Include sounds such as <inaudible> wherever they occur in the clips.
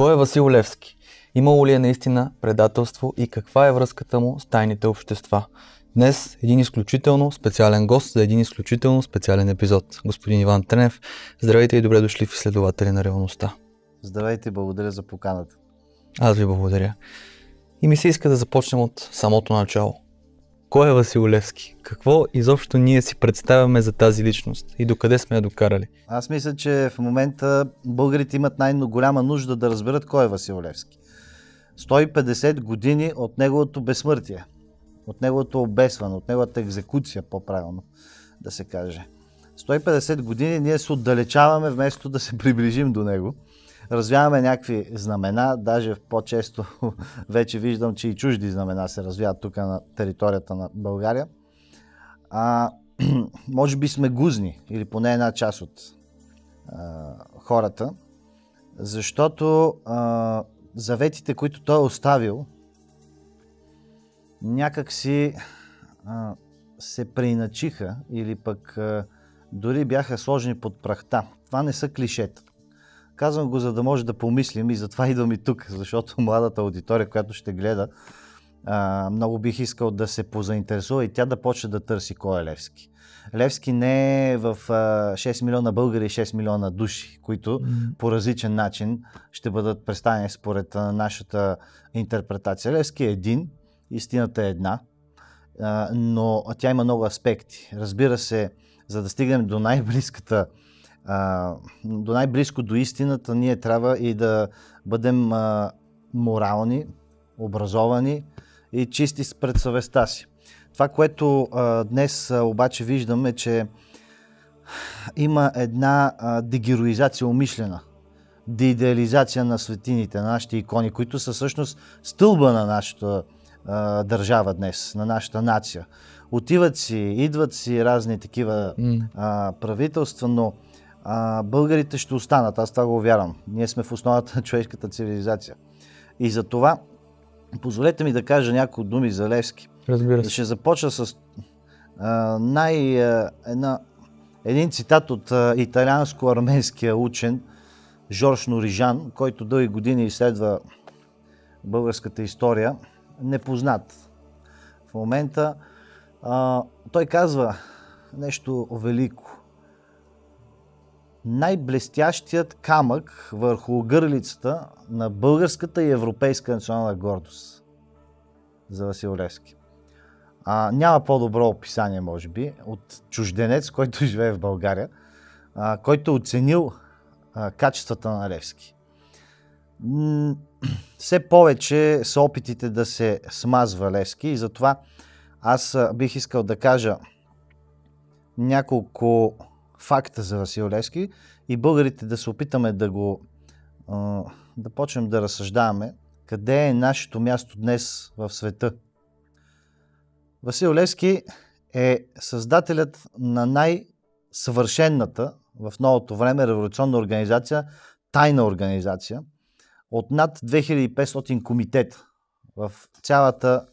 Кой е Васил Левски? Имало ли е наистина предателство и каква е връзката му с тайните общества? Днес един изключително специален гост за един изключително специален епизод. Господин Иван Тренев, здравейте и добре дошли в изследователи на реалността. Здравейте, благодаря за поканата. Аз ви благодаря. И ми се иска да започнем от самото начало. Кой е Васил Левски? Какво изобщо ние си представяме за тази личност и докъде сме я докарали? Аз мисля, че в момента българите имат най-голяма нужда да разберат кой е Васил Левски. 150 години от неговото безсмъртие, от неговото обесване, от неговата екзекуция, по-правилно да се каже. 150 години ние се отдалечаваме вместо да се приближим до него развяваме някакви знамена, даже по-често <laughs> вече виждам, че и чужди знамена се развяват тук на територията на България. А, <clears throat> може би сме гузни, или поне една част от а, хората, защото а, заветите, които той е оставил, някакси а, се преиначиха или пък а, дори бяха сложени под прахта. Това не са клишета. Казвам го, за да може да помислим и затова <laughs> идвам и тук, защото младата аудитория, която ще гледа, а, много бих искал да се позаинтересува и тя да почне да търси кой е Левски. Левски не е в а, 6 милиона българи и 6 милиона души, които mm-hmm. по различен начин ще бъдат представени според а, нашата интерпретация. Левски е един, истината е една, а, но тя има много аспекти. Разбира се, за да стигнем до най-близката а, до най-близко до истината, ние трябва и да бъдем а, морални, образовани и чисти пред съвестта си. Това, което а, днес а, обаче виждам е, че има една а, дегероизация умишлена, деидеализация на светините, на нашите икони, които са всъщност стълба на нашата а, държава днес, на нашата нация. Отиват си, идват си разни такива mm. а, правителства, но а, българите ще останат. Аз това го вярвам. Ние сме в основата на човешката цивилизация. И за това, позволете ми да кажа някои думи за Левски. Разбира се. Ще започна с а, най, а, една, един цитат от а, италианско-арменския учен Жорж Норижан, който дълги години изследва българската история, непознат. В момента а, той казва нещо велико най-блестящият камък върху гърлицата на българската и европейска национална гордост за Васил Левски. А, няма по-добро описание, може би, от чужденец, който <laughs> живее в България, а, който оценил а, качествата на Левски. <clears throat> все повече са опитите да се смазва Левски и затова аз бих искал да кажа няколко факта за Васил Левски и българите да се опитаме да го да почнем да разсъждаваме къде е нашето място днес в света. Васил Левски е създателят на най-съвършенната в новото време революционна организация, тайна организация, от над 2500 комитет в цялата,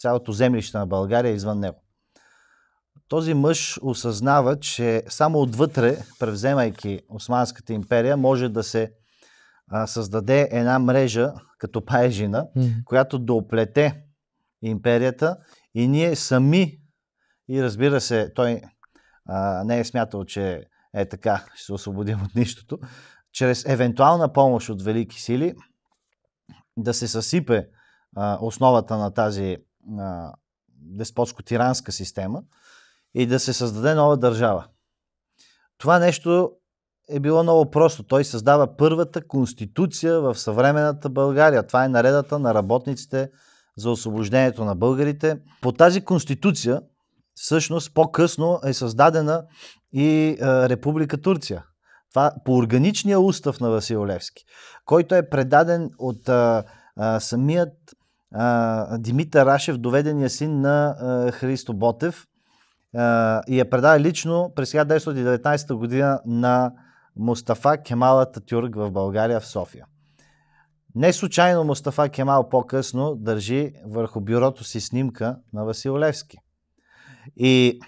цялото землище на България извън него този мъж осъзнава, че само отвътре, превземайки Османската империя, може да се а, създаде една мрежа като паежина, mm-hmm. която да оплете империята и ние сами, и разбира се, той а, не е смятал, че е така, ще се освободим от нищото, чрез евентуална помощ от велики сили да се съсипе а, основата на тази деспотско-тиранска система, и да се създаде нова държава. Това нещо е било много просто. Той създава първата конституция в съвременната България. Това е наредата на работниците за освобождението на българите. По тази конституция, всъщност, по-късно е създадена и е, Република Турция. Това по органичния устав на Васил Левски, който е предаден от е, е, самият е, Димитър Рашев, доведения син на Христо Ботев, и я предаде лично през 1919 година на Мустафа Кемал Татюрк в България, в София. Не случайно Мустафа Кемал по-късно държи върху бюрото си снимка на Васил Левски. И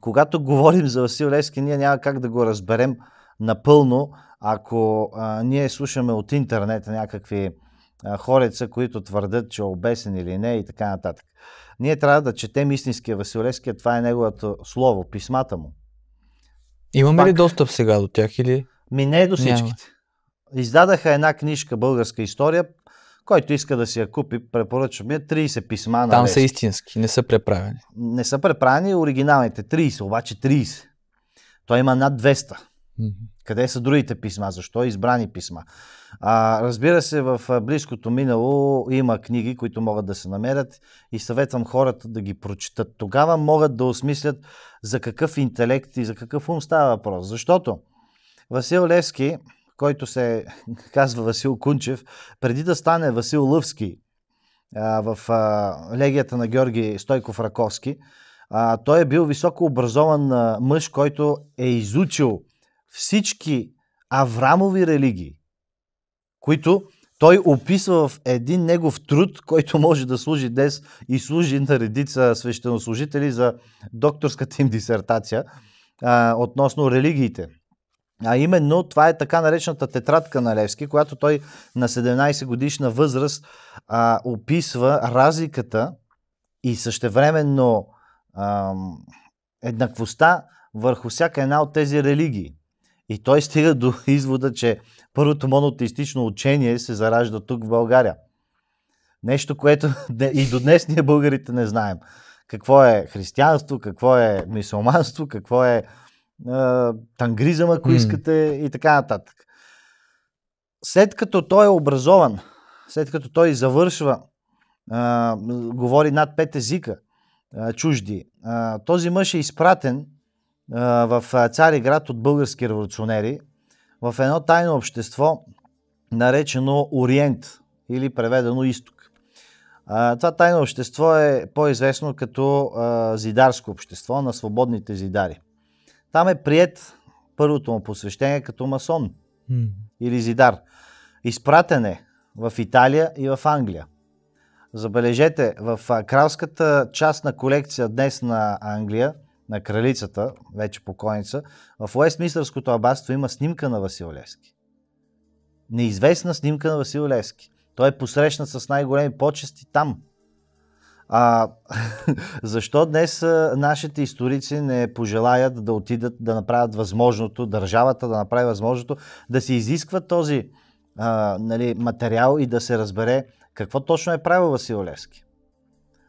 когато говорим за Васил Левски, ние няма как да го разберем напълно, ако а, ние слушаме от интернет някакви хорица, които твърдят, че е обесен или не и така нататък. Ние трябва да четем истинския Василевски, това е неговото слово, писмата му. Имаме Пак... ли достъп сега до тях или? Ми не е до всичките. Няма. Издадаха една книжка българска история, който иска да си я купи, препоръчвам я 30 писма на Там Левски. са истински, не са преправени. Не са преправени оригиналните, 30, обаче 30. Той има над 200. Къде са другите писма? Защо е избрани писма? А, разбира се, в близкото минало има книги, които могат да се намерят и съветвам хората да ги прочитат. Тогава могат да осмислят за какъв интелект и за какъв ум става въпрос. Защото Васил Левски, който се <laughs> казва Васил Кунчев, преди да стане Васил Лъвски а, в а, легията на Георги Стойков Раковски, а, той е бил високо образован мъж, който е изучил всички Аврамови религии, които той описва в един негов труд, който може да служи днес и служи на редица свещенослужители за докторската им дисертация а, относно религиите. А именно това е така наречената тетрадка на Левски, която той на 17 годишна възраст а, описва разликата и същевременно а, еднаквостта върху всяка една от тези религии. И той стига до извода, че първото монотеистично учение се заражда тук в България. Нещо, което <laughs> и до днес ние българите не знаем. Какво е християнство, какво е мисулманство, какво е, е тангризъм, ако искате, и така нататък. След като той е образован, след като той завършва, е, говори над пет езика е, чужди, е, този мъж е изпратен в Цариград от български революционери в едно тайно общество, наречено Ориент или преведено Изток. Това тайно общество е по-известно като зидарско общество на свободните зидари. Там е прият първото му посвещение като масон mm. или зидар. Изпратен е в Италия и в Англия. Забележете, в кралската част на колекция днес на Англия – на кралицата, вече покойница, в Уестминстърското абатство има снимка на Васил Левски. Неизвестна снимка на Васил Левски. Той е посрещнат с най-големи почести там. А, <laughs> защо днес нашите историци не пожелаят да отидат да направят възможното, държавата да направи възможното, да се изисква този а, нали, материал и да се разбере какво точно е правил Васил Левски?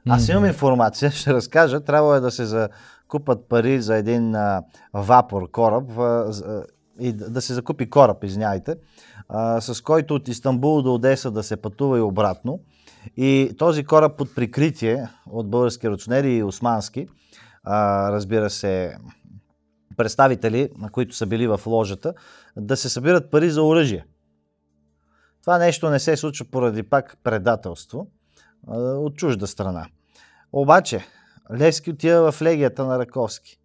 Аз имам информация, <laughs> ще разкажа. Трябва е да се за купат пари за един а, вапор, кораб, а, и да се закупи кораб, извиняйте, а, с който от Истанбул до Одеса да се пътува и обратно. И този кораб под прикритие от български ручнери и османски, а, разбира се, представители, на които са били в ложата, да се събират пари за оръжие. Това нещо не се случва поради пак предателство а, от чужда страна. Обаче, Левски отива в легията на Раковски.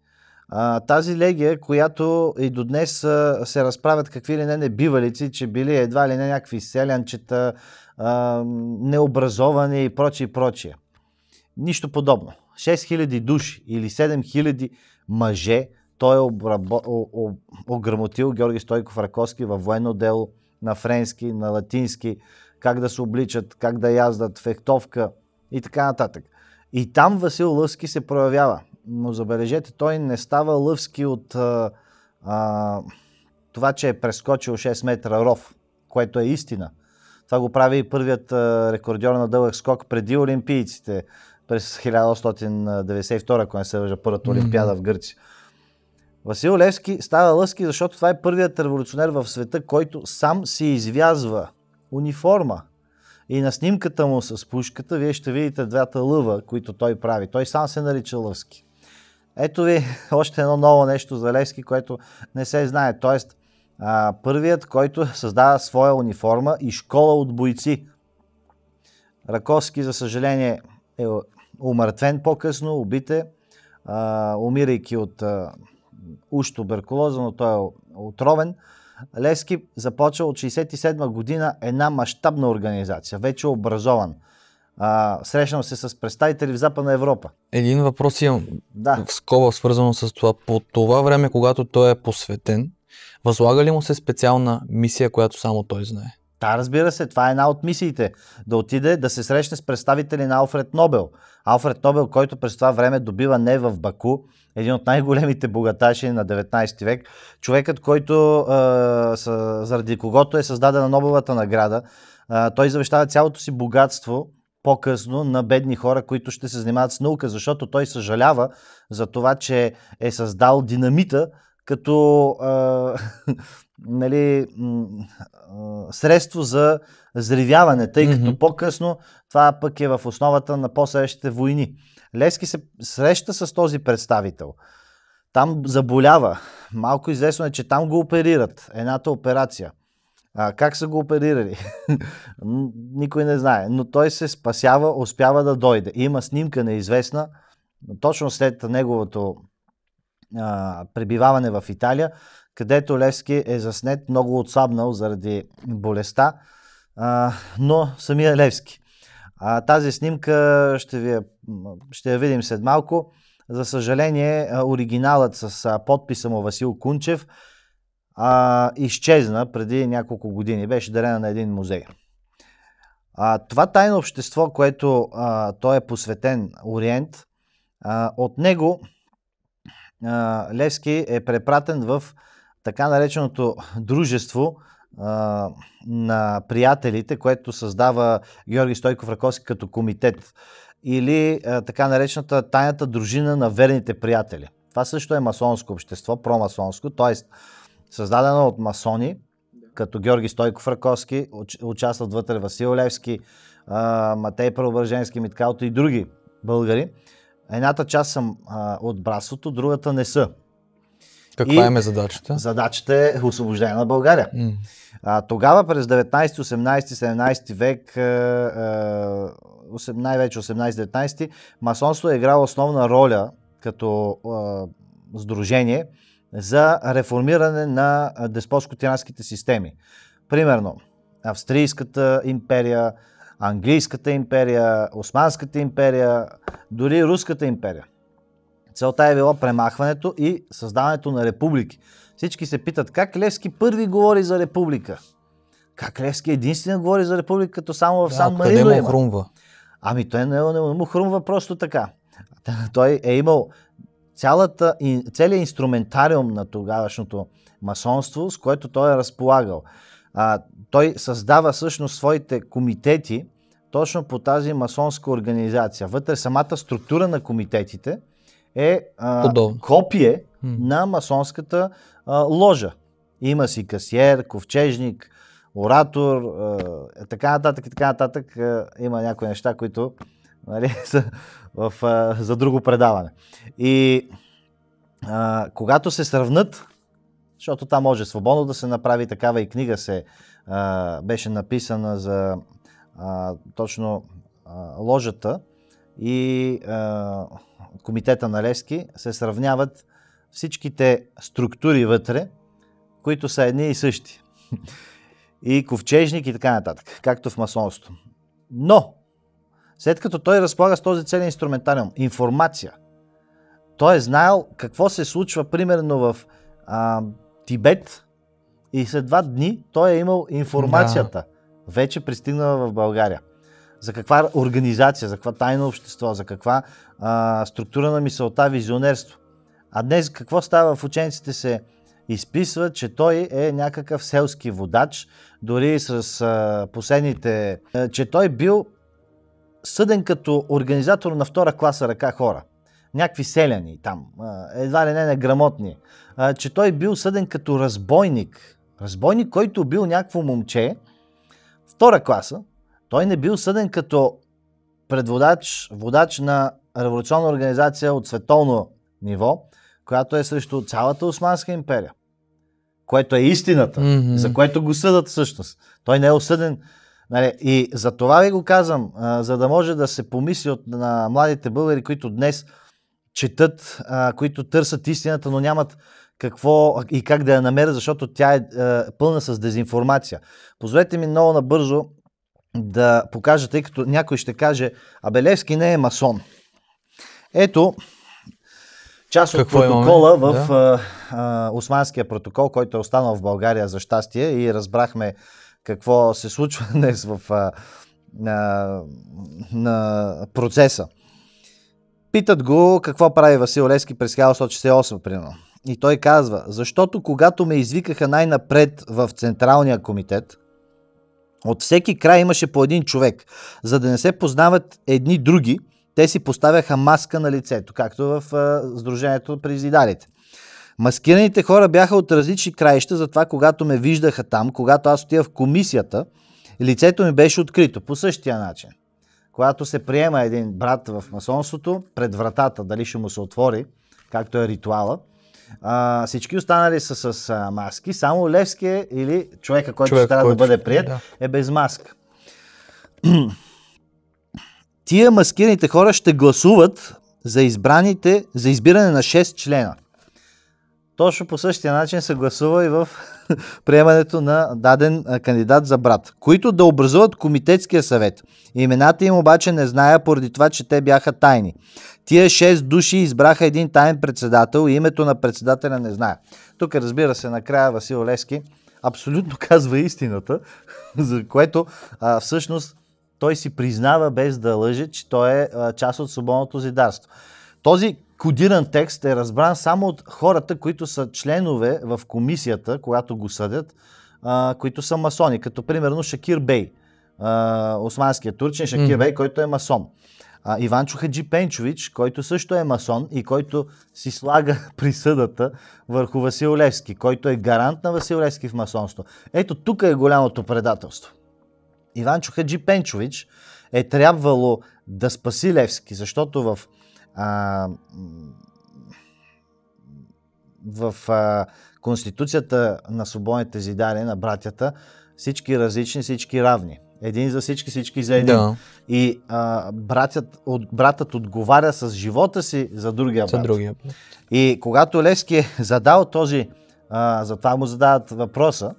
А, тази легия, която и до днес а, се разправят какви ли не небивалици, че били едва ли не някакви селянчета, а, необразовани и прочие, прочие. Нищо подобно. 6000 души или 7000 мъже той е обрабо... о, о, ограмотил Георги Стойков Раковски във военно дело на френски, на латински, как да се обличат, как да яздат, фехтовка и така нататък. И там Васил Лъвски се проявява. Но забележете, той не става Лъвски от а, а, това, че е прескочил 6 метра ров, което е истина. Това го прави и първият а, рекордьор на дълъг скок преди Олимпийците през 1992, ако не се вържа първата Олимпиада mm-hmm. в Гърция. Васил Левски става Лъвски, защото това е първият революционер в света, който сам си извязва униформа и на снимката му с пушката вие ще видите двата лъва, които той прави. Той сам се нарича Лъвски. Ето ви <laughs> още едно ново нещо за Левски, което не се знае. Тоест, а, първият, който създава своя униформа и школа от бойци. Раковски, за съжаление, е умъртвен по-късно, убите, умирайки от а, уж туберкулоза, но той е отровен. Левски започва от 67 година една мащабна организация, вече образован. А, срещнал се с представители в Западна Европа. Един въпрос имам да. в скоба свързано с това. По това време, когато той е посветен, възлага ли му се специална мисия, която само той знае? Да, разбира се, това е една от мисиите. Да отиде да се срещне с представители на Алфред Нобел. Алфред Нобел, който през това време добива не в Баку, един от най-големите богаташи на 19 век, човекът, който, а, заради когото е създадена Нобелата награда, а, той завещава цялото си богатство по-късно на бедни хора, които ще се занимават с наука, защото той съжалява за това, че е създал динамита като а, <laughs> нали, средство за зривяване, тъй като mm-hmm. по-късно това пък е в основата на последващите войни. Лески се среща с този представител. Там заболява. Малко известно е, че там го оперират. Едната операция. А, как са го оперирали? <laughs> Никой не знае. Но той се спасява, успява да дойде. Има снимка неизвестна. Точно след неговото а, пребиваване в Италия, където Левски е заснет, много отслабнал заради болестта, а, но самия Левски. А, тази снимка ще, ви, ще я видим след малко. За съжаление, оригиналът с подписа му Васил Кунчев а, изчезна преди няколко години. Беше дарена на един музей. А, това тайно общество, което а, той е посветен Ориент, а, от него а, Левски е препратен в така нареченото дружество а, на приятелите, което създава Георги Стойков Раковски като комитет или а, така наречената тайната дружина на верните приятели. Това също е масонско общество, промасонско, т.е. създадено от масони, като Георги Стойков Раковски, участват вътре Васил Левски, а, Матей Първобърженски, Миткалто и други българи. Едната част а, от братството, другата не са. Каква им е задачата? Задачата е освобождение на България. Mm. А, тогава през 19, 18, 17 век, а, 18, най-вече 18-19, масонство е играло основна роля като а, сдружение за реформиране на деспотско-тиранските системи. Примерно, Австрийската империя, Английската империя, Османската империя, дори Руската империя. Целта е било премахването и създаването на републики. Всички се питат как Левски първи говори за република. Как Левски единствено говори за република, като само в да, Сан Марино има. му хрумва? Ами той не, не му хрумва просто така. <laughs> Той е имал цялата, целият инструментариум на тогавашното масонство, с което той е разполагал. А, той създава всъщност своите комитети точно по тази масонска организация. Вътре самата структура на комитетите – е а, копие hmm. на масонската а, ложа. Има си касиер, ковчежник, оратор, а, е, така нататък и така нататък. А, има някои неща, които нали, <laughs> са в, а, за друго предаване. И а, когато се сравнат, защото там може свободно да се направи такава и книга се а, беше написана за а, точно а, ложата, и а, комитета на Левски се сравняват всичките структури вътре, които са едни и същи. И ковчежник и така нататък, както в масонството. Но, след като той разполага с този целият инструментариум, информация, той е знаел какво се случва примерно в а, Тибет и след два дни той е имал информацията. Да. Вече пристигнала в България за каква организация, за каква тайно общество, за каква а, структура на мисълта, визионерство. А днес какво става в учениците се изписва, че той е някакъв селски водач, дори с а, последните, а, че той бил съден като организатор на втора класа ръка хора. Някакви селяни там, едва ли не неграмотни. А, че той бил съден като разбойник. Разбойник, който бил някакво момче, втора класа, той не бил съден като предводач, водач на революционна организация от световно ниво, която е срещу цялата Османска империя, което е истината, mm-hmm. за което го съдат всъщност. Той не е осъден. Нали, и за това ви го казвам, а, за да може да се помисли от, на младите българи, които днес четат, а, които търсят истината, но нямат какво и как да я намерят, защото тя е, а, пълна с дезинформация. Позволете ми много набързо да покажа, тъй като някой ще каже, Абелевски не е масон. Ето, част от Какво протокола имаме? в да. а, османския протокол, който е останал в България за щастие и разбрахме какво се случва <laughs> днес в а, на, на процеса. Питат го какво прави Васил Левски през 1968, примерно. И той казва, защото когато ме извикаха най-напред в Централния комитет – от всеки край имаше по един човек. За да не се познават едни други, те си поставяха маска на лицето, както в Сдружението при зидарите. Маскираните хора бяха от различни краища, затова когато ме виждаха там, когато аз отивах в комисията, лицето ми беше открито по същия начин. Когато се приема един брат в масонството, пред вратата, дали ще му се отвори, както е ритуала, а, всички останали са с а, маски, само Левски или човека, който Човек, ще трябва който... да бъде прият, да. е без маска. <clears throat> Тия маскираните хора ще гласуват за избраните, за избиране на 6 члена. Точно по същия начин се гласува и в <laughs> приемането на даден кандидат за брат, които да образуват комитетския съвет. Имената им обаче не зная поради това, че те бяха тайни. Тия шест души избраха един тайн председател и името на председателя не зная. Тук разбира се накрая Васил Лески абсолютно <laughs> казва истината, <laughs> за което а, всъщност той си признава без да лъже, че той е а, част от свободното зидарство. Този кодиран текст е разбран само от хората, които са членове в комисията, когато го съдят, а, които са масони, като примерно Шакир Бей, а, османският турчин Шакир mm-hmm. Бей, който е масон. А, Иван Чухаджи Пенчович, който също е масон и който си слага <laughs> присъдата върху Васил Левски, който е гарант на Васил Левски в масонство. Ето тук е голямото предателство. Иван Чухаджи Пенчович е трябвало да спаси Левски, защото в а, в а, Конституцията на свободните зидари, на братята, всички различни, всички равни. Един за всички, всички за един. Да. И а, братят, от, братът отговаря с живота си за другия брат. За другия. И когато Левски е задал този, а, затова му задават въпроса,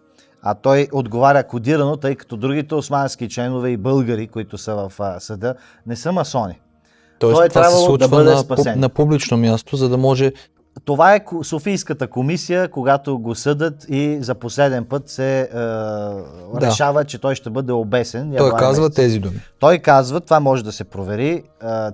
а той отговаря кодирано, тъй като другите османски членове и българи, които са в а, съда, не са масони. Тоест, той е това трябвало се случва да бъде на, спасен. на публично място, за да може това е Софийската комисия, когато го съдат и за последен път се е, да. решава, че той ще бъде обесен. Той казва месец. тези думи. Той казва, това може да се провери. Е,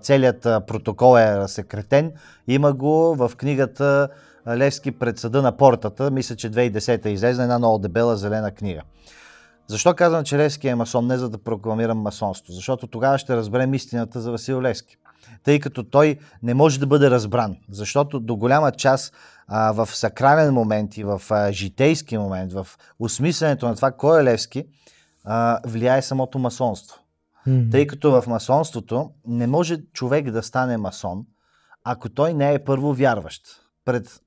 целият е, протокол е разсекретен. Има го в книгата е, Левски пред съда на портата. Мисля, че 2010-та излезе една много дебела зелена книга. Защо казвам, че Левски е масон? Не за да прокламирам масонство. Защото тогава ще разберем истината за Васил Левски тъй като той не може да бъде разбран. Защото до голяма част а, в сакрален момент и в а, житейски момент, в осмисленето на това кой е Левски, а, влияе самото масонство. Mm-hmm. Тъй като в масонството не може човек да стане масон, ако той не е първо вярващ. Пред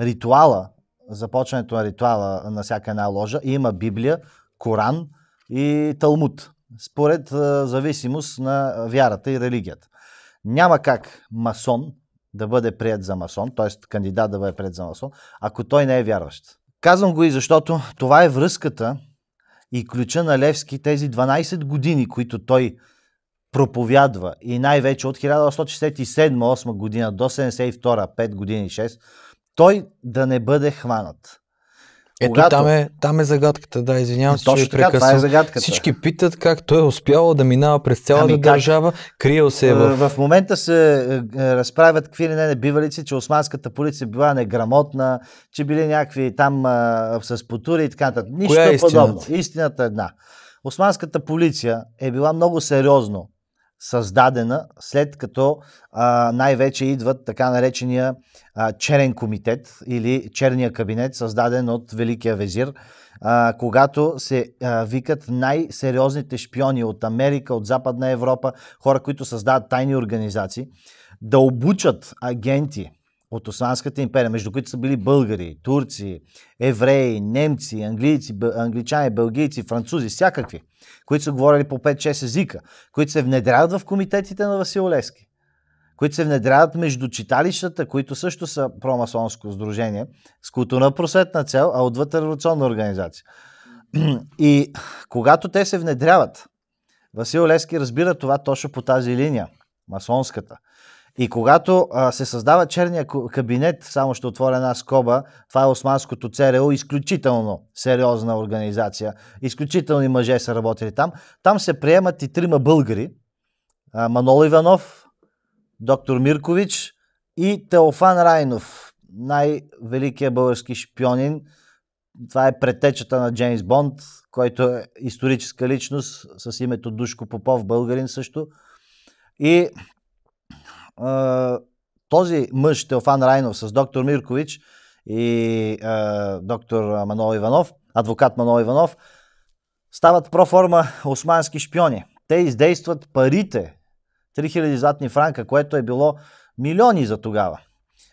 ритуала, започването на ритуала на всяка една ложа, има Библия, Коран и Талмуд, според зависимост на вярата и религията. Няма как масон да бъде прият за масон, т.е. кандидат да бъде прият за масон, ако той не е вярващ. Казвам го и защото това е връзката и ключа на Левски тези 12 години, които той проповядва и най-вече от 1967-8 година до 72 5 години 6, той да не бъде хванат. Ето когато... там, е, там е загадката, да, извинявам е, се, че ви прекъсвам. Това е загадката. Всички питат как той е успял да минава през цялата ами държава, криел се е в... Е, в момента се е, разправят какви ли не небивалици, че османската полиция била неграмотна, че били някакви там а, с потури и така нататък. Нищо Коя е подобно. Истината? истината е една. Османската полиция е била много сериозно създадена след като а, най-вече идват така наречения а, черен комитет или черния кабинет, създаден от Великия везир, а, когато се а, викат най-сериозните шпиони от Америка, от Западна Европа, хора, които създават тайни организации, да обучат агенти – от Османската империя, между които са били българи, турци, евреи, немци, английци, англичани, бългийци, французи, всякакви, които са говорили по 5-6 езика, които се внедряват в комитетите на Васил Лески, които се внедряват между читалищата, които също са промасонско сдружение, с културна просветна цел, а отвътре революционна организация. <clears throat> И когато те се внедряват, Васил Лески разбира това точно по тази линия, масонската – и когато а, се създава черния кабинет, само ще отворя една скоба, това е Османското ЦРУ, изключително сериозна организация, изключителни мъже са работили там. Там се приемат и трима българи, а, Манол Иванов, доктор Миркович и Теофан Райнов, най-великият български шпионин. Това е претечата на Джеймс Бонд, който е историческа личност с името Душко Попов, българин също. И този мъж, Теофан Райнов, с доктор Миркович и доктор Манол Иванов, адвокат Манол Иванов, стават проформа османски шпиони. Те издействат парите, 3000 златни франка, което е било милиони за тогава.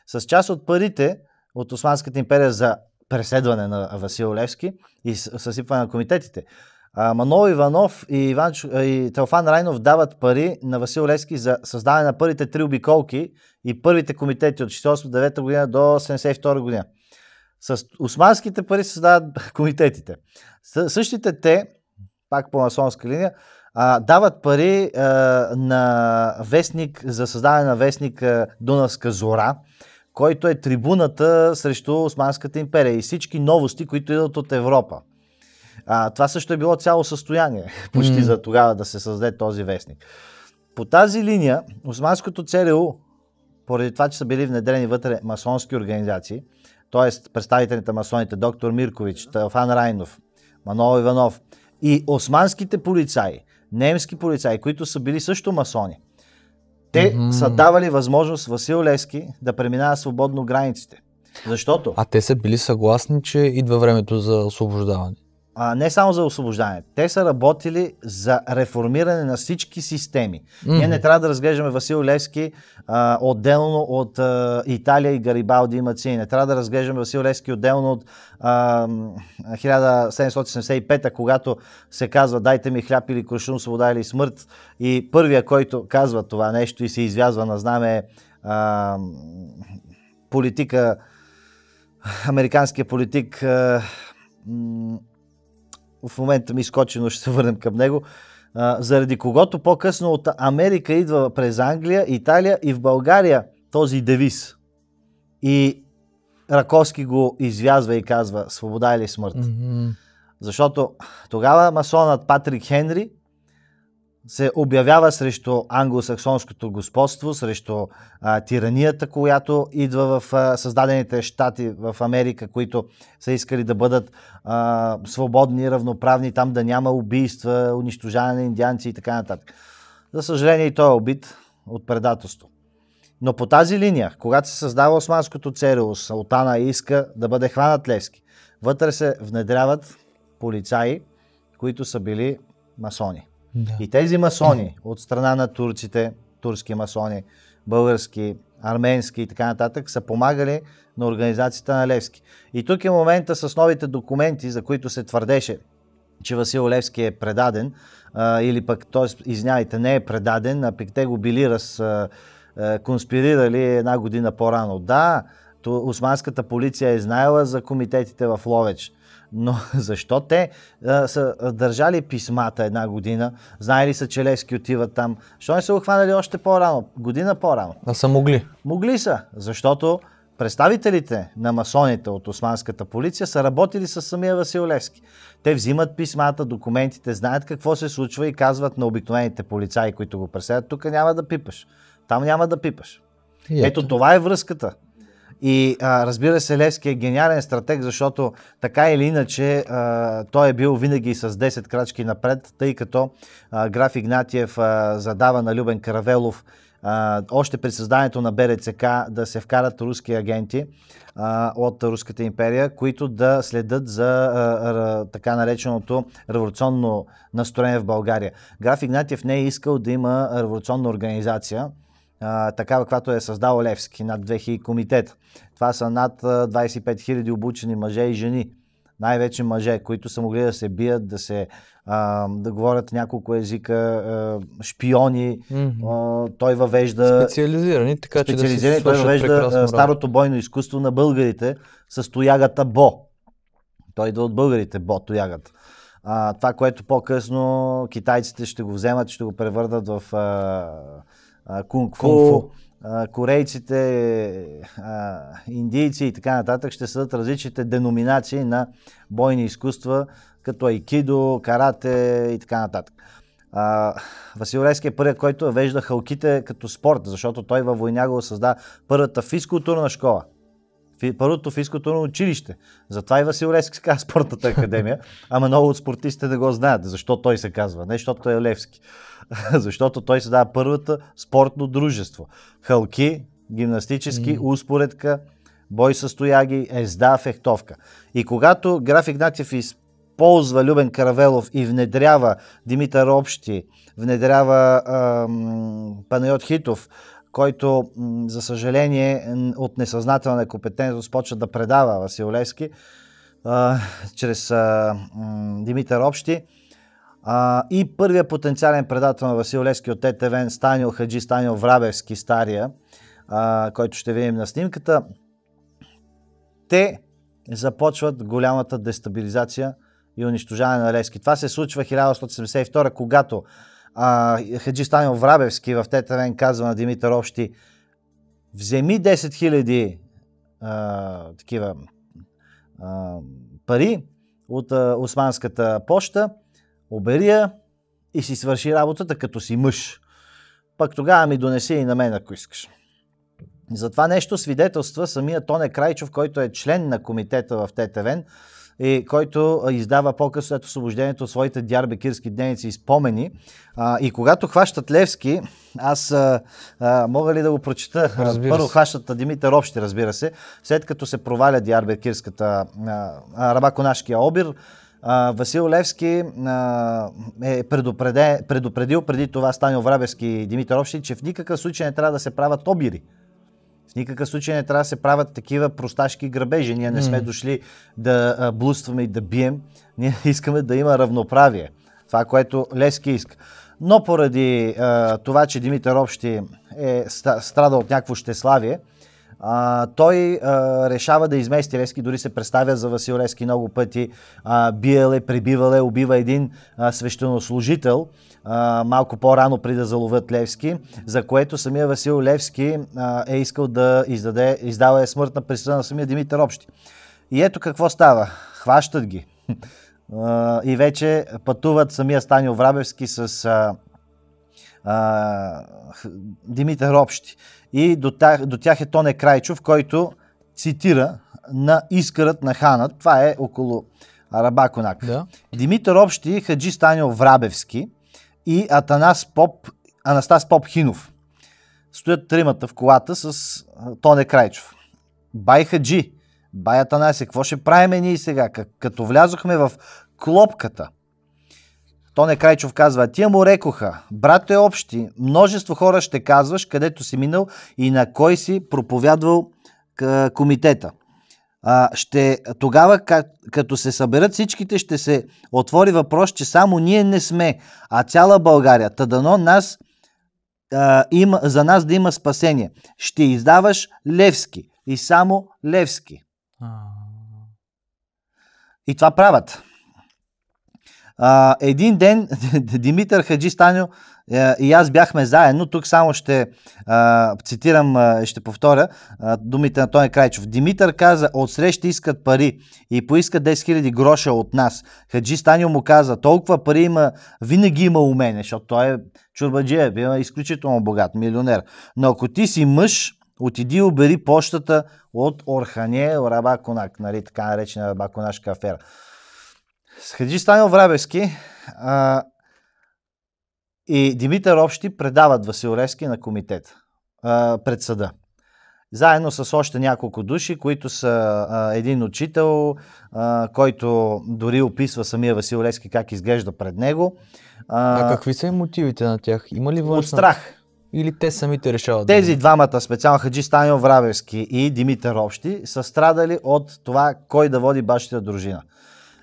С част от парите от Османската империя за преследване на Васил Левски и съсипване на комитетите. Манол Иванов и, Иван, и Телфан Райнов дават пари на Васил Лески за създаване на първите три обиколки и първите комитети от 1989 година до 1972 година. С османските пари създават <laughs> комитетите. същите те, пак по масонска линия, а, дават пари а, на вестник, за създаване на вестник а, Дунавска зора, който е трибуната срещу Османската империя и всички новости, които идват от Европа. А, това също е било цяло състояние <laughs> почти mm. за тогава да се създаде този вестник. По тази линия, Османското ЦРУ, поради това, че са били внедрени вътре масонски организации, т.е. представителите масоните доктор Миркович, Талфан Райнов, Манол Иванов и османските полицаи, немски полицаи, които са били също масони, те mm-hmm. са давали възможност Васил Лески да преминава свободно границите. Защото... А те са били съгласни, че идва времето за освобождаване а, не само за освобождане. Те са работили за реформиране на всички системи. Mm-hmm. Ние не трябва да разглеждаме Васил Левски а, отделно от а, Италия и Гарибалди и Мацини. Не трябва да разглеждаме Васил Левски отделно от а, 1775-та, когато се казва дайте ми хляб или крушун свобода или смърт. И първия, който казва това нещо и се извязва на знаме а, политика, американския политик а, в момента ми скочи, но <laughs> ще се върнем към него, а, заради когото по-късно от Америка идва през Англия, Италия и в България този девиз. И Раковски го извязва и казва свобода или смърт. Mm-hmm. Защото тогава масонът Патрик Хенри се обявява срещу англосаксонското господство, срещу а, тиранията, която идва в а, създадените щати в Америка, които са искали да бъдат а, свободни, равноправни, там да няма убийства, унищожаване на индианци и така нататък. За съжаление и той е убит от предателство. Но по тази линия, когато се създава Османското царио, Султана иска да бъде хванат Левски. Вътре се внедряват полицаи, които са били масони. Да. И тези масони от страна на турците, турски масони, български, арменски и така нататък, са помагали на организацията на Левски. И тук е момента с новите документи, за които се твърдеше, че Васил Левски е предаден, а, или пък, т.е. извинявайте, не е предаден, а пък те го били раз, а, а, конспирирали една година по-рано. Да, то, османската полиция е знаела за комитетите в Ловеч но <laughs> защо те а, са държали писмата една година, знаели са, че Левски отиват там, защо не са го хванали още по-рано, година по-рано? А са могли. Могли са, защото представителите на масоните от османската полиция са работили с самия Васил Левски. Те взимат писмата, документите, знаят какво се случва и казват на обикновените полицаи, които го преследват, тук няма да пипаш, там няма да пипаш. Ето. ето това е връзката. И а, разбира се, Левски е гениален стратег, защото така или иначе а, той е бил винаги с 10 крачки напред, тъй като а, граф Игнатиев а, задава на Любен Каравелов а, още при създанието на БРЦК да се вкарат руски агенти а, от Руската империя, които да следят за а, така нареченото революционно настроение в България. Граф Игнатиев не е искал да има революционна организация, такава, каквато е създал Левски, над 2000 комитета. Това са над 25 000 обучени мъже и жени, най-вече мъже, които са могли да се бият, да се а, да говорят няколко езика, а, шпиони, mm-hmm. а, той въвежда... Специализирани, така че да се Той въвежда старото бойно изкуство на българите с тоягата Бо. Той идва от българите, Бо, тоягата. А, това, което по-късно китайците ще го вземат, ще го превърнат в... А, кунг-фу, корейците, индийци и така нататък ще съдат различните деноминации на бойни изкуства, като айкидо, карате и така нататък. Васил Левски е първият, който е вежда халките като спорт, защото той във война го създа първата физкултурна школа първото на училище. Затова и Васил Левски се казва спортната академия, ама много от спортистите не го знаят. Защо той се казва? Не защото е Левски. <laughs> защото той се дава първата спортно дружество. Халки, гимнастически, mm. успоредка, бой с тояги, езда, фехтовка. И когато граф Игнатьев използва Любен Каравелов и внедрява Димитър Общи, внедрява ам, Панайот Хитов, който, за съжаление, от несъзнателна компетентност почва да предава Васил Левски <laughs> чрез Димитър Общи. и първият потенциален предател на Васил Левски от ТТВН, Станил Хаджи, Станил Врабевски, стария, който ще видим на снимката, те започват голямата дестабилизация и унищожаване на Левски. Това се случва 1872, когато Хаджи Станил Врабевски в ТТН казва на Димитър Общи, вземи 10 а, такива а, пари от а, Османската поща, обери я и си свърши работата като си мъж. Пък тогава ми донеси и на мен, ако искаш. За това нещо свидетелства самия Тоне Крайчов, който е член на комитета в ТТВН, и който издава по-късно след освобождението от своите дярбекирски дневници и спомени. А, и когато хващат Левски, аз а, а, мога ли да го прочета? Разбира Първо се. хващат Димитър Общи, разбира се. След като се проваля дярбекирската рабаконашкия обир, Васил Левски а, е предупредил преди това Станил Врабевски и Димитър Общи, че в никакъв случай не трябва да се правят обири. В никакъв случай не трябва да се правят такива просташки грабежи. Ние не сме дошли да блудстваме и да бием. Ние <laughs> искаме да има равноправие. Това, което Лески иска. Но поради а, това, че Димитър Общи е страдал от някакво щеславие, а, той а, решава да измести Левски, дори се представя за Васил Левски много пъти. А, биел е, убива един а, свещенослужител а, малко по-рано при да заловят Левски, за което самия Васил Левски а, е искал да издаде, издава е смъртна присъда на самия Димитър Общи. И ето какво става. Хващат ги. <laughs> и вече пътуват самия Станил Врабевски с а, а, Димитър Общи. И до тях, до тях е Тоне Крайчов, който цитира на искърът на хана. Това е около Арабаконак. Да. Димитър Общи, Хаджи Станил Врабевски и Атанас Поп, Анастас Поп Хинов. Стоят тримата в колата с Тоне Крайчов. Бай Хаджи, бай Атанасе, какво ще правим ние сега? Като влязохме в клопката – Тоне Крайчов казва, тия му рекоха, брат е общи, множество хора ще казваш където си минал и на кой си проповядвал комитета. А, ще, тогава, като се съберат всичките, ще се отвори въпрос, че само ние не сме, а цяла България. Тадано нас, а, има, за нас да има спасение. Ще издаваш Левски и само Левски. И това правят. А, един ден <laughs> Димитър Хаджи Станю е, и аз бяхме заедно. Тук само ще а, цитирам, а, ще повторя а, думите на Тони Крайчов. Димитър каза, среща искат пари и поиска 10 000 гроша от нас. Хаджи Станил му каза, толкова пари има, винаги има у мене, защото той е чурбаджия, бил изключително богат, милионер. Но ако ти си мъж, отиди и обери почтата от Орхане Раба Конак, нали, така наречена Раба Конашка афера с Хаджи Станил Врабески. а, и Димитър Общи предават Васил Левски на комитет а, пред съда. Заедно с още няколко души, които са а, един учител, а, който дори описва самия Васил Ревски, как изглежда пред него. А, а какви са мотивите на тях? Има ли външна? От страх. Или те самите решават? Тези да двамата, специално Хаджи Станил Вравевски и Димитър Общи, са страдали от това кой да води бащата дружина.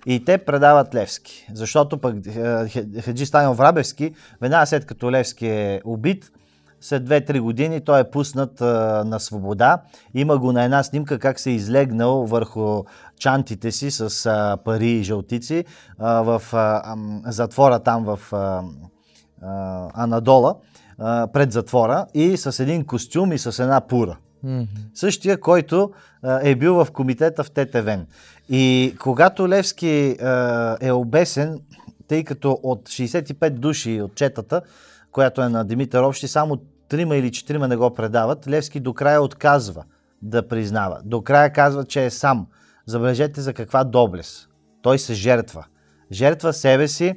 И те предават Левски, защото пък е, Хаджи Станил Врабевски, веднага след като Левски е убит, след 2-3 години той е пуснат а, е, на свобода. Има го на една снимка как се е излегнал върху чантите си с а, е, пари и жълтици а, в затвора там в Анадола, пред затвора и с един костюм и с една пура. Mm-hmm. Същия, който а, е бил в комитета в ТТВН. И когато Левски а, е обесен, тъй като от 65 души от четата, която е на Димитър Общи, само трима или 4 не го предават, Левски до края отказва да признава. До края казва, че е сам. Забележете за каква доблест. Той се жертва. Жертва себе си,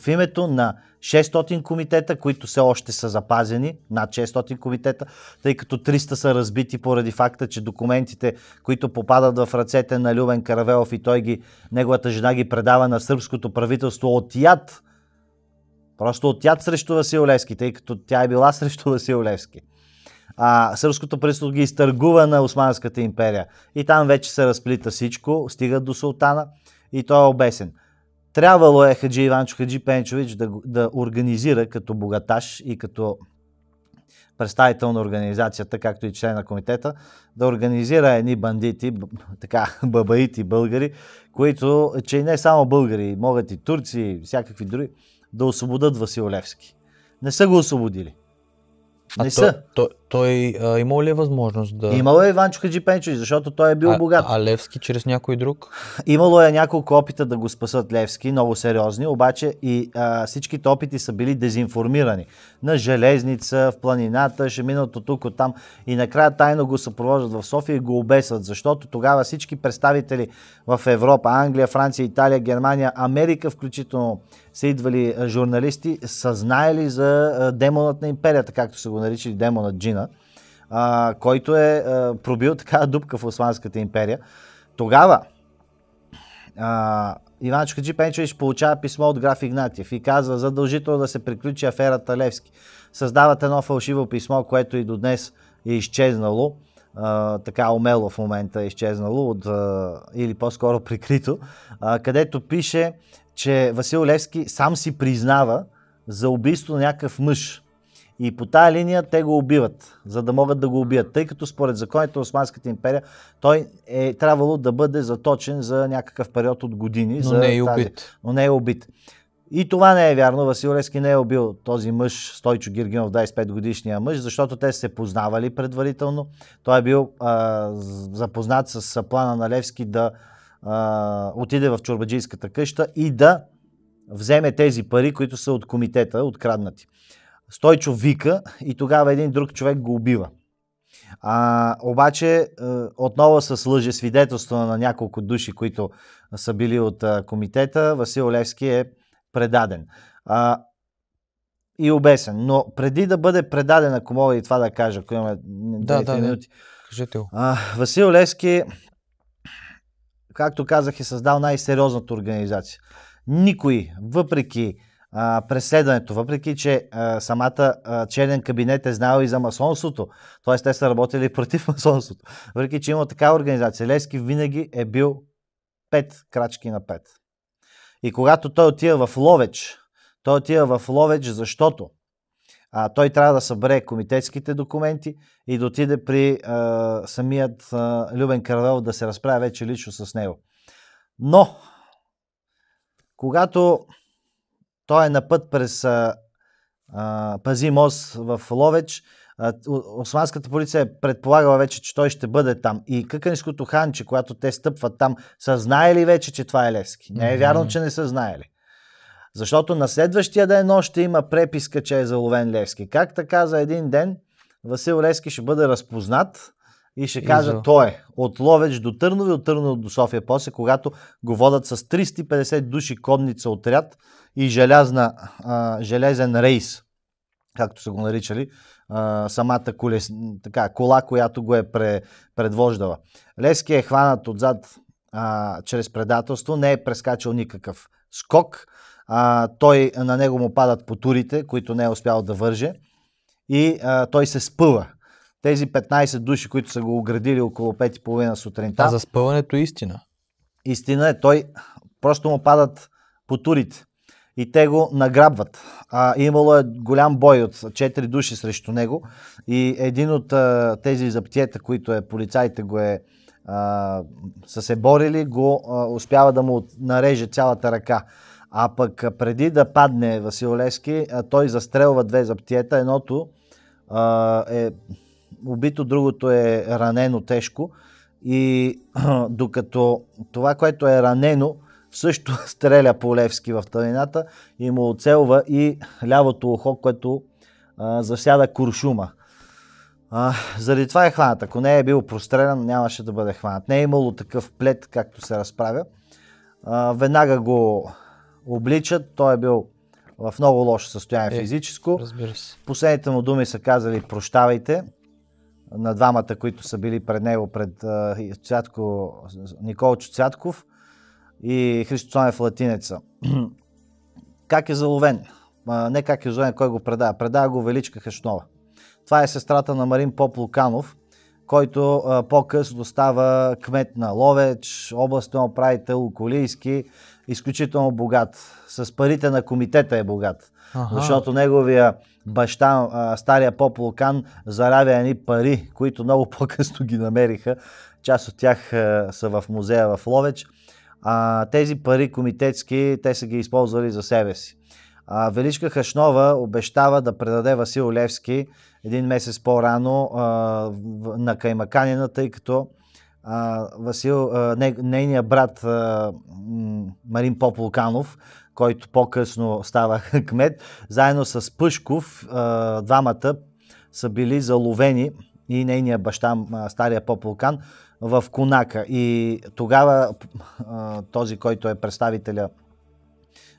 в името на 600 комитета, които все още са запазени, над 600 комитета, тъй като 300 са разбити поради факта, че документите, които попадат в ръцете на Любен Каравелов и той ги, неговата жена ги предава на сръбското правителство от яд, просто от яд срещу Васил Левски, тъй като тя е била <laughs> срещу Васил Левски. А сръбското правителство ги изтъргува на Османската империя. И там вече се разплита всичко, стига до султана и той е обесен. Трябвало е Хаджи Иванчо Хаджи Пенчович да, да организира като богаташ и като представител на организацията, както и член на комитета, да организира едни бандити, така, <laughs> бабаити българи, които, че и не само българи, могат и турци, и всякакви други, да освободят Васил Левски. Не са го освободили. Не а са. То, то, той а, имал ли е възможност да... Имало е Иванчо Хаджипенчович, защото той е бил а, богат. А Левски чрез някой друг? Имало е няколко опита да го спасат Левски, много сериозни, обаче и а, всичките опити са били дезинформирани. На железница, в планината, ще минат от тук, от там. И накрая тайно го съпровождат в София и го обесват, защото тогава всички представители в Европа, Англия, Франция, Италия, Германия, Америка включително, са идвали журналисти, са знаели за демонът на империята, както са го наричали демонът Джина а, който е а, пробил такава <laughs> дупка в Османската империя. Тогава а, Иван Чукаджи Пенчевич получава писмо от граф Игнатиев и казва задължително да се приключи аферата Левски. Създават едно фалшиво писмо, което и до днес е изчезнало, а, така умело в момента е изчезнало, от, а, или по-скоро <laughs> прикрито, а, където пише, че Васил Левски сам си признава за убийство на някакъв мъж, и по тая линия те го убиват, за да могат да го убият. Тъй като според законите на Османската империя той е трябвало да бъде заточен за някакъв период от години. Но за не е убит. но не е убит. И това не е вярно. Васил Лески не е убил този мъж, Стойчо Гиргинов, 25 годишния мъж, защото те се познавали предварително. Той е бил а, запознат с плана на Левски да а, отиде в чорбаджийската къща и да вземе тези пари, които са от комитета, откраднати. Стойчо вика и тогава един друг човек го убива. А, обаче, е, отново с лъже свидетелство на няколко души, които са били от е, комитета, Васил Левски е предаден. А, и обесен. Но преди да бъде предаден, ако мога и това да кажа, ако имаме да, да, минути. Да. Кажете го. А, Васил Левски, както казах, е създал най-сериозната организация. Никой, въпреки а, преследването, въпреки че а, самата а, черен кабинет е знал и за масонството, т.е. те са работили <laughs> против масонството, въпреки че има такава организация, Лески винаги е бил пет крачки на пет. И когато той отива в Ловеч, той отива в Ловеч, защото а, той трябва да събере комитетските документи и да отиде при а, самият а, Любен Карвел да се разправя вече лично с него. Но, когато той е на път през а, а, Пази мост в Ловеч. А, османската полиция е предполагала вече, че той ще бъде там. И Къканското ханче, когато те стъпват там, са знаели вече, че това е Левски. Не е вярно, че не са знаели. Защото на следващия ден още има преписка, че е заловен Левски. Как така за един ден Васил Левски ще бъде разпознат и ще кажа Изо. той е от Ловеч до Търнови, от Търнови до София после, когато го водат с 350 души конница отряд и желязна, а, железен рейс, както са го наричали, а, самата колес, така, кола, която го е предвождала. Лески е хванат отзад а, чрез предателство, не е прескачал никакъв скок, а, той, на него му падат потурите, които не е успял да върже и а, той се спъва. Тези 15 души, които са го оградили около 5.30 сутринта. А за спъването е истина. Истина е, той просто му падат потурите и те го награбват. А, имало е голям бой от 4 души срещу него и един от а, тези заптиета, които е полицайите го е а, са се борили, го а, успява да му нареже цялата ръка. А пък преди да падне а, той застрелва две заптиета. Едното а, е убито, другото е ранено тежко. И <clears throat> докато това, което е ранено, също <laughs> стреля Полевски в тъмнината и му оцелва и лявото ухо, което а, засяда Куршума. А, заради това е хванат. Ако не е бил прострелян, нямаше да бъде хванат. Не е имало такъв плет, както се разправя. А, веднага го обличат. Той е бил в много лошо състояние е, физическо. Разбира се. Последните му думи са казали прощавайте на двамата, които са били пред него, пред uh, Цятко, Николчо Цятков и Христо в е Латинеца. <clears throat> как е заловен? А, не как е заловен, кой го предава. Предава го Величка Хешнова. Това е сестрата на Марин Поп Луканов, който по-късно става кмет на Ловеч, областен управител Колийски, изключително богат. С парите на комитета е богат. Защото неговия баща, стария поп Лукан, заравя едни пари, които много <laughs> по-късно ги намериха. Част от тях са в музея в Ловеч а, тези пари комитетски, те са ги използвали за себе си. А, Величка Хашнова обещава да предаде Васил Левски един месец по-рано а, на Каймаканина, тъй като а, Васил, а, не, нейният брат а, Марин Пополканов, който по-късно става <laughs> кмет, заедно с Пъшков, а, двамата са били заловени и нейният баща, а, стария Пополкан в Конака. И тогава този, който е представителя,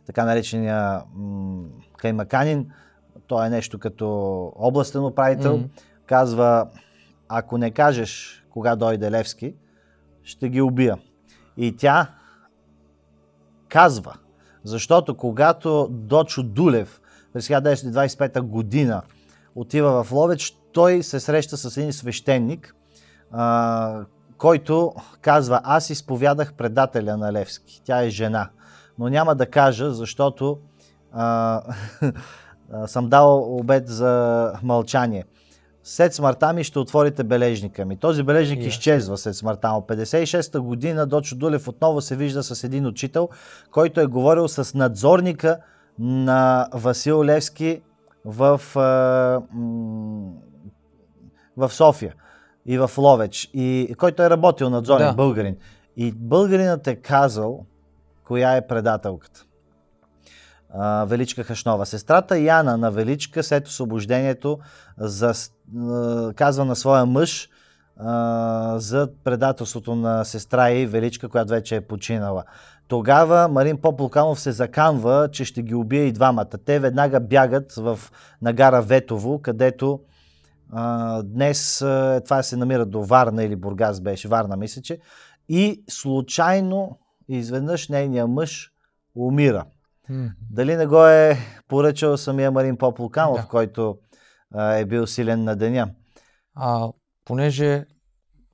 така наречения Каймаканин, той е нещо като областен управител, mm-hmm. казва, ако не кажеш кога дойде Левски, ще ги убия. И тя казва, защото когато Дочо Дулев през 1925 година отива в Ловеч, той се среща с един свещеник, който казва Аз изповядах предателя на Левски. Тя е жена. Но няма да кажа, защото а, <laughs> съм дал обед за мълчание. След смъртта ми ще отворите бележника ми. Този бележник yeah. изчезва след смъртта му. 56-та година Дочо Дулев отново се вижда с един учител, който е говорил с надзорника на Васил Левски в, в София и в Ловеч, и който е работил зони, да. българин. И българинът е казал коя е предателката. А, Величка Хашнова. Сестрата Яна на Величка след освобождението за, казва на своя мъж а, за предателството на сестра и Величка, която вече е починала. Тогава Марин Поплуканов се заканва, че ще ги убие и двамата. Те веднага бягат в нагара Ветово, където днес това се намира до Варна или Бургас беше, Варна мисля, че. И случайно изведнъж нейният мъж умира. Дали не го е поръчал самия Марин Поплоканов, да. който а, е бил силен на деня? А, понеже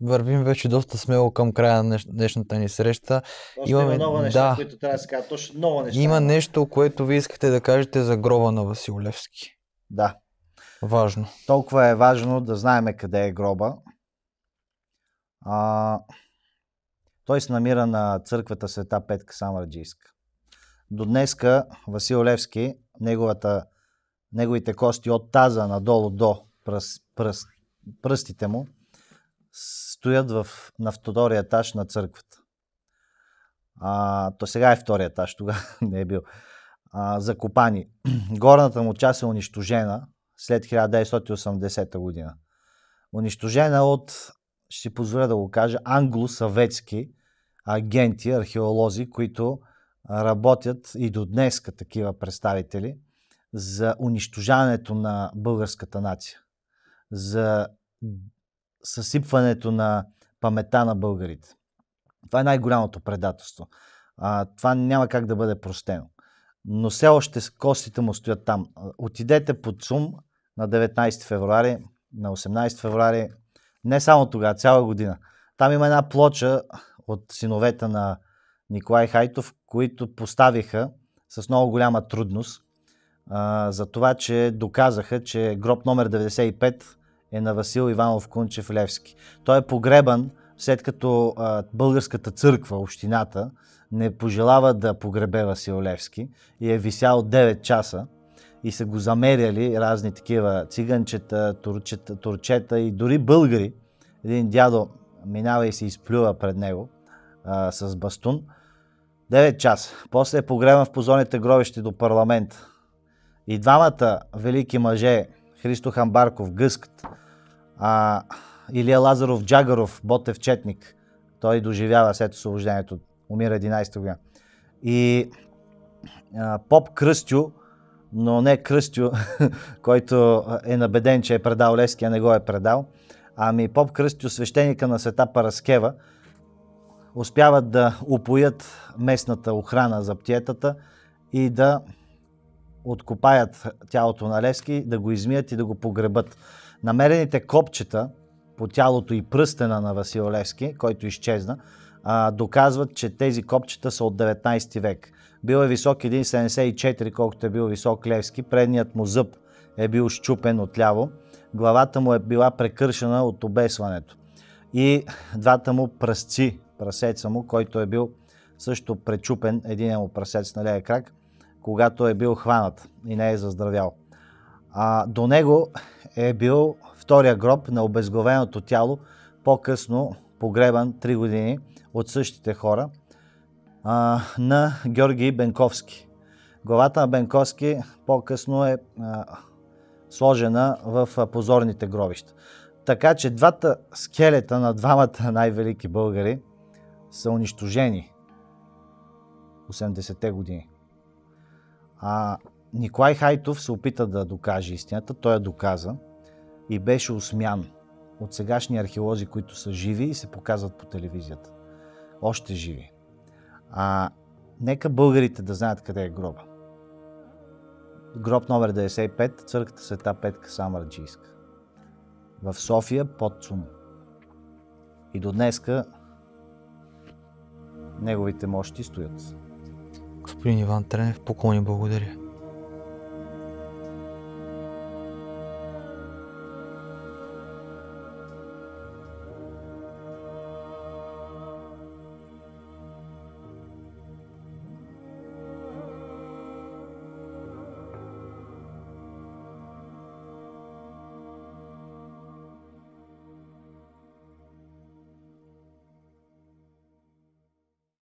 вървим вече доста смело към края на днешната ни среща. Просто Имаме има много неща, да, които трябва да се кажа. Точно много неща. Има нещо, което ви искате да кажете за гроба на Васил Левски. Да. Важно. Толкова е важно да знаем къде е гроба. А, той се намира на църквата Света Петка Самарджийска. До днеска Васил Левски, неговата, неговите кости от таза надолу до пръс, пръс, пръстите му, стоят в, на втория етаж на църквата. А, то сега е втория етаж, тогава <laughs> не е бил. А, закопани. <clears throat> Горната му част е унищожена, след 1980 година. Унищожена от, ще си позволя да го кажа, англосъветски агенти, археолози, които работят и до днеска такива представители за унищожаването на българската нация, за съсипването на памета на българите. Това е най-голямото предателство. А, това няма как да бъде простено. Но все още костите му стоят там. Отидете под Сум, на 19 февруари, на 18 февруари, не само тогава, цяла година. Там има една плоча от синовете на Николай Хайтов, които поставиха с много голяма трудност а, за това, че доказаха, че гроб номер 95 е на Васил Иванов Кунчев Левски. Той е погребан след като а, българската църква, общината, не пожелава да погребе Васил Левски и е висял 9 часа и са го замеряли разни такива циганчета, турчета, турчета и дори българи. Един дядо минава и се изплюва пред него а, с бастун. 9 час. После е погребан в позоните гробище до парламент. И двамата велики мъже, Христо Хамбарков, Гъскът, а, Илия Лазаров, Джагаров, Ботев Четник, той доживява след освобождението, умира 11 година. И а, Поп Кръстю, но не Кръстю, <laughs> който е набеден, че е предал Лески, а не го е предал, ами поп Кръстю, свещеника на света Параскева, успяват да упоят местната охрана за птиетата и да откопаят тялото на Левски, да го измият и да го погребат. Намерените копчета по тялото и пръстена на Васил Левски, който изчезна, доказват, че тези копчета са от 19 век. Бил е висок 1,74, колкото е бил висок Левски. Предният му зъб е бил щупен отляво. Главата му е била прекършена от обесването. И двата му пръсци, прасеца му, който е бил също пречупен, един е му прасец на левия крак, когато е бил хванат и не е заздравял. А, до него е бил втория гроб на обезглавеното тяло, по-късно погребан 3 години от същите хора – а, на Георги Бенковски. Главата на Бенковски по-късно е а, сложена в а, позорните гробища. Така че двата скелета на двамата най-велики българи са унищожени 80-те години. А Николай Хайтов се опита да докаже истината, той я доказа и беше усмян от сегашни археолози, които са живи и се показват по телевизията. Още живи. А, нека българите да знаят къде е гроба. Гроб номер 95, църквата Света Петка Самарджийска. В София под Цум. И до днеска неговите мощи стоят. Господин Иван Тренев, поклони благодаря.